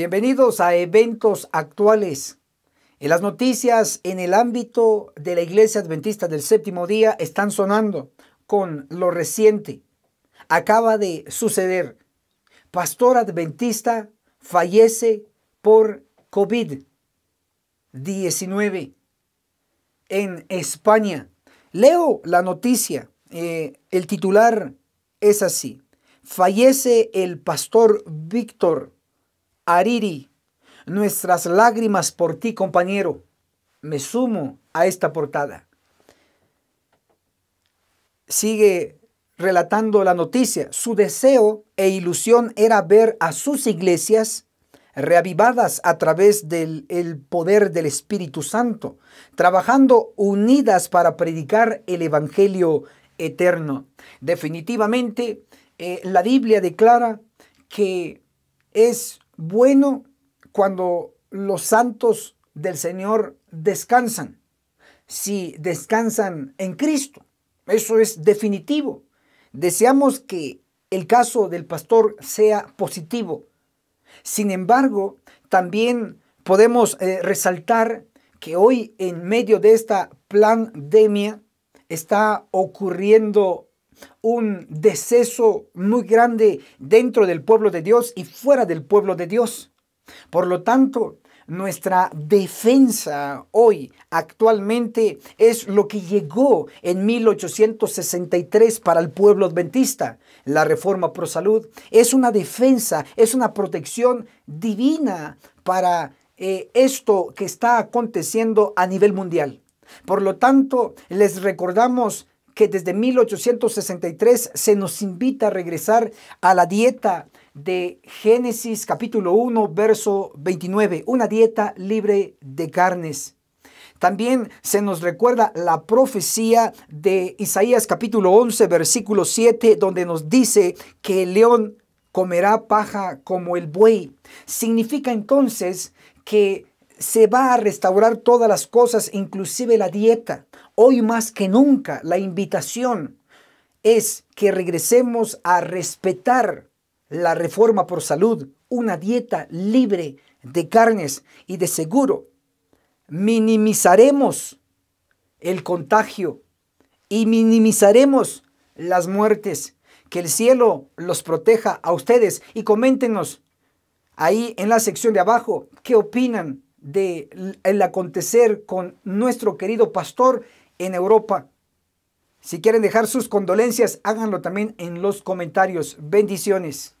Bienvenidos a Eventos Actuales. En las noticias en el ámbito de la Iglesia Adventista del Séptimo Día están sonando con lo reciente. Acaba de suceder. Pastor adventista fallece por COVID-19 en España. Leo la noticia. Eh, el titular es así. Fallece el pastor Víctor Ariri, nuestras lágrimas por ti, compañero. Me sumo a esta portada. Sigue relatando la noticia. Su deseo e ilusión era ver a sus iglesias reavivadas a través del poder del Espíritu Santo, trabajando unidas para predicar el Evangelio eterno. Definitivamente, eh, la Biblia declara que es bueno cuando los santos del Señor descansan, si descansan en Cristo. Eso es definitivo. Deseamos que el caso del pastor sea positivo. Sin embargo, también podemos eh, resaltar que hoy en medio de esta pandemia está ocurriendo un deceso muy grande dentro del pueblo de Dios y fuera del pueblo de Dios. Por lo tanto, nuestra defensa hoy actualmente es lo que llegó en 1863 para el pueblo adventista. La reforma pro salud es una defensa, es una protección divina para eh, esto que está aconteciendo a nivel mundial. Por lo tanto, les recordamos que desde 1863 se nos invita a regresar a la dieta de Génesis capítulo 1, verso 29, una dieta libre de carnes. También se nos recuerda la profecía de Isaías capítulo 11, versículo 7, donde nos dice que el león comerá paja como el buey. Significa entonces que se va a restaurar todas las cosas, inclusive la dieta. Hoy más que nunca la invitación es que regresemos a respetar la reforma por salud, una dieta libre de carnes y de seguro minimizaremos el contagio y minimizaremos las muertes. Que el cielo los proteja a ustedes y coméntenos ahí en la sección de abajo qué opinan del acontecer con nuestro querido pastor en Europa. Si quieren dejar sus condolencias, háganlo también en los comentarios. Bendiciones.